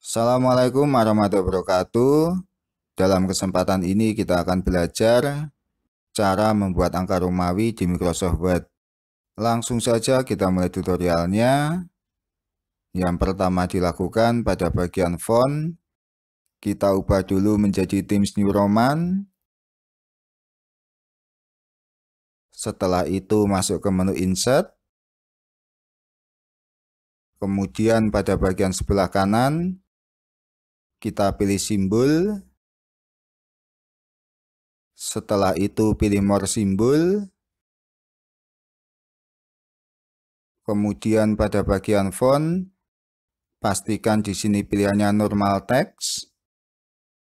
Assalamualaikum warahmatullahi wabarakatuh. Dalam kesempatan ini kita akan belajar cara membuat angka Romawi di Microsoft Word. Langsung saja kita mulai tutorialnya. Yang pertama dilakukan pada bagian font. Kita ubah dulu menjadi Times New Roman. Setelah itu masuk ke menu Insert. Kemudian pada bagian sebelah kanan kita pilih simbol. Setelah itu pilih more simbol. Kemudian pada bagian font, pastikan di sini pilihannya normal text.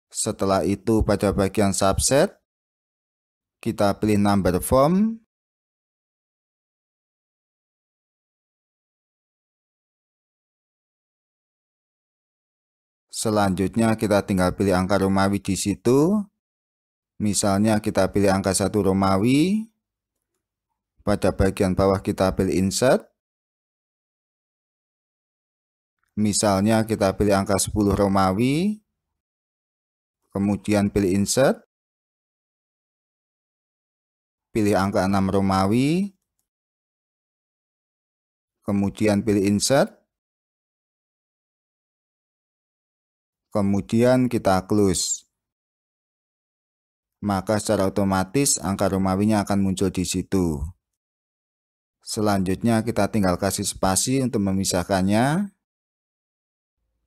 Setelah itu pada bagian subset, kita pilih number form. Selanjutnya kita tinggal pilih angka Romawi di situ. Misalnya kita pilih angka 1 Romawi. Pada bagian bawah kita pilih insert. Misalnya kita pilih angka 10 Romawi. Kemudian pilih insert. Pilih angka 6 Romawi. Kemudian pilih insert kemudian kita close. Maka secara otomatis angka Romawinya akan muncul di situ. Selanjutnya kita tinggal kasih spasi untuk memisahkannya.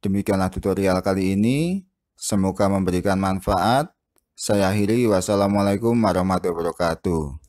Demikianlah tutorial kali ini. Semoga memberikan manfaat. Saya akhiri. Wassalamualaikum warahmatullahi wabarakatuh.